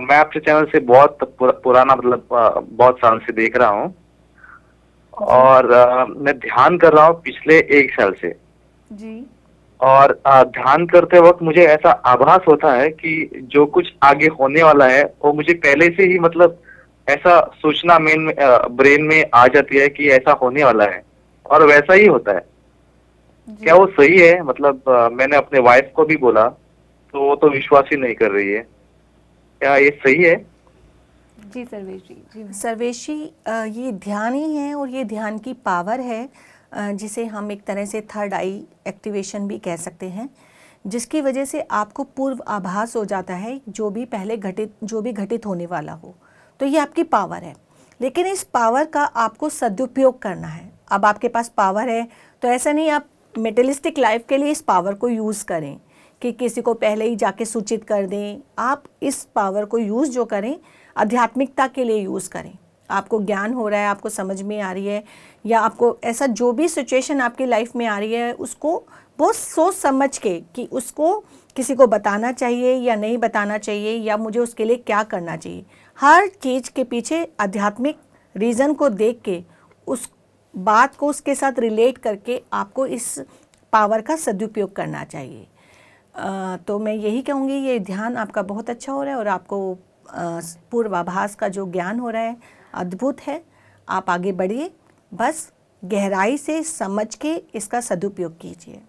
मैं आपके चैनल से बहुत पुराना मतलब बहुत साल से देख रहा हूँ और आ, मैं ध्यान कर रहा हूँ पिछले एक साल से जी और आ, ध्यान करते वक्त मुझे ऐसा आभास होता है कि जो कुछ आगे होने वाला है वो मुझे पहले से ही मतलब ऐसा सूचना मेन ब्रेन में आ जाती है कि ऐसा होने वाला है और वैसा ही होता है क्या वो सही है मतलब आ, मैंने अपने वाइफ को भी बोला तो वो तो विश्वास ही नहीं कर रही है क्या ये सही है जी सर्वेश जी, जी सर्वेश जी ये ध्यान ही है और ये ध्यान की पावर है जिसे हम एक तरह से थर्ड आई एक्टिवेशन भी कह सकते हैं जिसकी वजह से आपको पूर्व आभास हो जाता है जो भी पहले घटित जो भी घटित होने वाला हो तो ये आपकी पावर है लेकिन इस पावर का आपको सदुपयोग करना है अब आपके पास पावर है तो ऐसा नहीं आप मेटलिस्टिक लाइफ के लिए इस पावर को यूज़ करें कि किसी को पहले ही जाके सूचित कर दें आप इस पावर को यूज़ जो करें आध्यात्मिकता के लिए यूज़ करें आपको ज्ञान हो रहा है आपको समझ में आ रही है या आपको ऐसा जो भी सिचुएशन आपकी लाइफ में आ रही है उसको बहुत सोच समझ के कि उसको किसी को बताना चाहिए या नहीं बताना चाहिए या मुझे उसके लिए क्या करना चाहिए हर चीज़ के पीछे आध्यात्मिक रीज़न को देख के उस बात को उसके साथ रिलेट करके आपको इस पावर का सदुपयोग करना चाहिए तो मैं यही कहूँगी ये ध्यान आपका बहुत अच्छा हो रहा है और आपको पूर्वाभास का जो ज्ञान हो रहा है अद्भुत है आप आगे बढ़िए बस गहराई से समझ के इसका सदुपयोग कीजिए